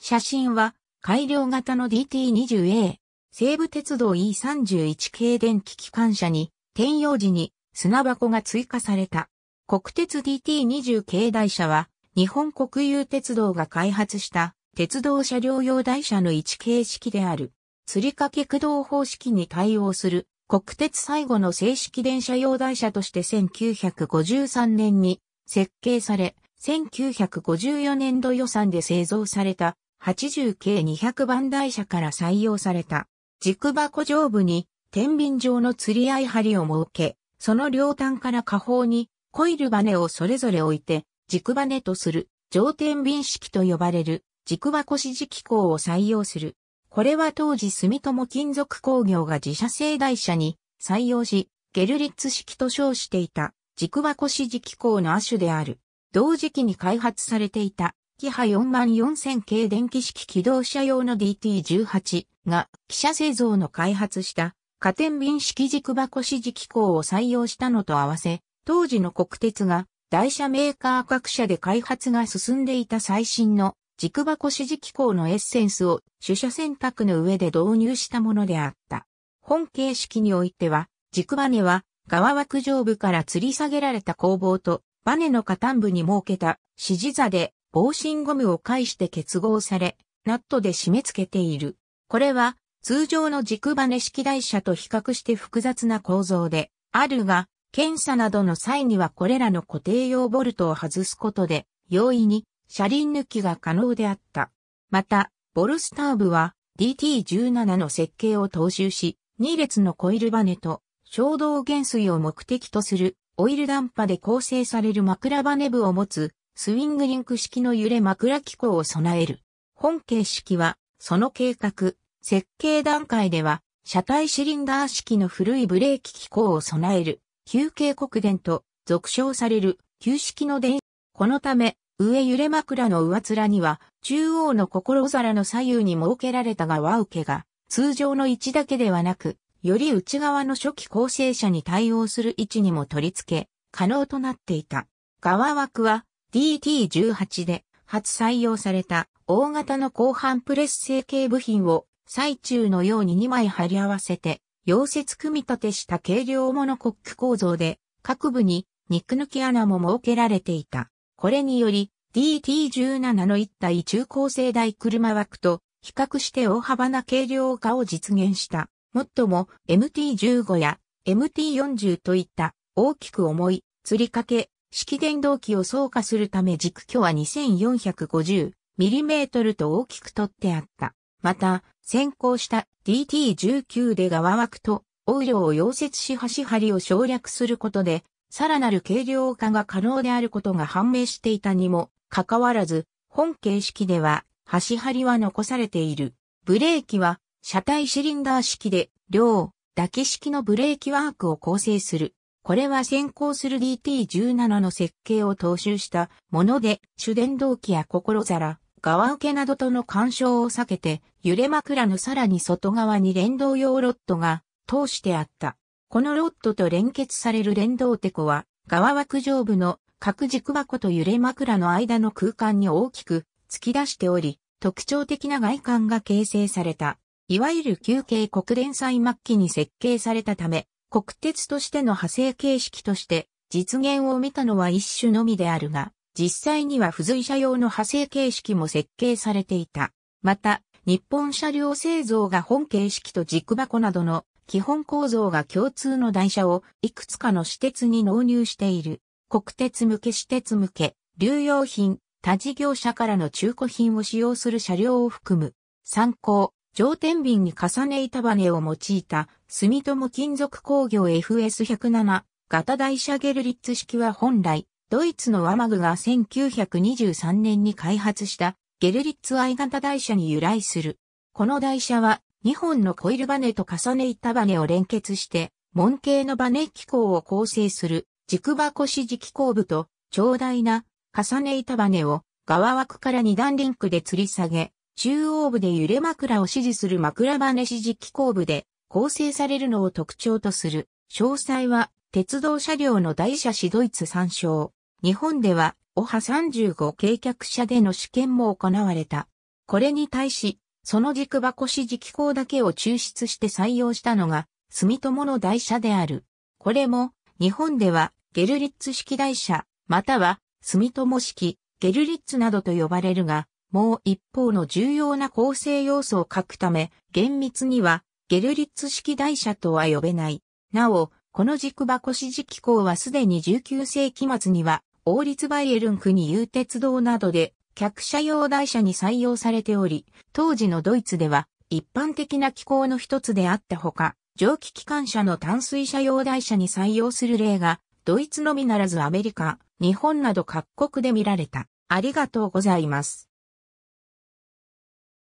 写真は改良型の DT20A、西武鉄道 E31 系電気機関車に転用時に砂箱が追加された。国鉄 DT20 系台車は日本国有鉄道が開発した鉄道車両用台車の一形式である。か掛駆動方式に対応する国鉄最後の正式電車用台車として1953年に設計され、1954年度予算で製造された80系200番台車から採用された。軸箱上部に天秤状の釣り合い針を設け、その両端から下方にコイルバネをそれぞれ置いて軸バネとする上天秤式と呼ばれる軸箱支持機構を採用する。これは当時住友金属工業が自社製台車に採用し、ゲルリッツ式と称していた軸箱支持機構の亜種である。同時期に開発されていたキハ44000系電気式機動車用の DT18 が汽車製造の開発した加点便式軸箱指示機構を採用したのと合わせ、当時の国鉄が台車メーカー各社で開発が進んでいた最新の軸箱指示機構のエッセンスを主車選択の上で導入したものであった。本形式においては、軸バネは側枠上部から吊り下げられた工房とバネの下端部に設けた指示座で防振ゴムを介して結合され、ナットで締め付けている。これは通常の軸バネ式台車と比較して複雑な構造であるが、検査などの際にはこれらの固定用ボルトを外すことで、容易に車輪抜きが可能であった。また、ボルスターブは DT17 の設計を踏襲し、2列のコイルバネと衝動減衰を目的とするオイルダンパで構成される枕バネ部を持つスイングリンク式の揺れ枕機構を備える。本形式は、その計画、設計段階では、車体シリンダー式の古いブレーキ機構を備える、休憩国電と、俗称される、旧式の電。このため、上揺れ枕の上面には、中央の心皿の左右に設けられた側受けが、通常の位置だけではなく、より内側の初期構成者に対応する位置にも取り付け、可能となっていた。側枠は、DT18 で初採用された大型の後半プレス成形部品を最中のように2枚貼り合わせて溶接組み立てした軽量モノコック構造で各部に肉抜き穴も設けられていた。これにより DT17 の一体中高生大車枠と比較して大幅な軽量化を実現した。もっとも MT15 や MT40 といった大きく重い、釣りかけ、式電動機を装化するため軸距は 2450mm と大きく取ってあった。また、先行した DT19 で側枠と応量を溶接し端りを省略することで、さらなる軽量化が可能であることが判明していたにもかかわらず、本形式では端りは残されている。ブレーキは車体シリンダー式で、両、抱き式のブレーキワークを構成する。これは先行する DT17 の設計を踏襲したもので、主電動機や心皿、側受けなどとの干渉を避けて、揺れ枕のさらに外側に連動用ロッドが通してあった。このロッドと連結される連動テコは、側枠上部の各軸箱と揺れ枕の間の空間に大きく突き出しており、特徴的な外観が形成された。いわゆる休憩国連祭末期に設計されたため、国鉄としての派生形式として実現を見たのは一種のみであるが、実際には付随車用の派生形式も設計されていた。また、日本車両製造が本形式と軸箱などの基本構造が共通の台車をいくつかの私鉄に納入している。国鉄向け私鉄向け、流用品、他事業者からの中古品を使用する車両を含む。参考。上天瓶に重ね板バネを用いた住友金属工業 FS107 型台車ゲルリッツ式は本来、ドイツのワマグが1923年に開発したゲルリッツ I 型台車に由来する。この台車は2本のコイルバネと重ね板バネを連結して、門形のバネ機構を構成する軸箱支持機構部と長大な重ね板バネを側枠から2段リンクで吊り下げ、中央部で揺れ枕を支持する枕バネ支持機構部で構成されるのを特徴とする。詳細は鉄道車両の台車市ドイツ参照。日本では、オハ35計客車での試験も行われた。これに対し、その軸箱支持機構だけを抽出して採用したのが、住友の台車である。これも、日本では、ゲルリッツ式台車、または、住友式、ゲルリッツなどと呼ばれるが、もう一方の重要な構成要素を書くため、厳密にはゲルリッツ式台車とは呼べない。なお、この軸箱支持機構はすでに19世紀末には、王立バイエルン区に有鉄道などで、客車用台車に採用されており、当時のドイツでは一般的な機構の一つであったほか、蒸気機関車の淡水車用台車に採用する例が、ドイツのみならずアメリカ、日本など各国で見られた。ありがとうございます。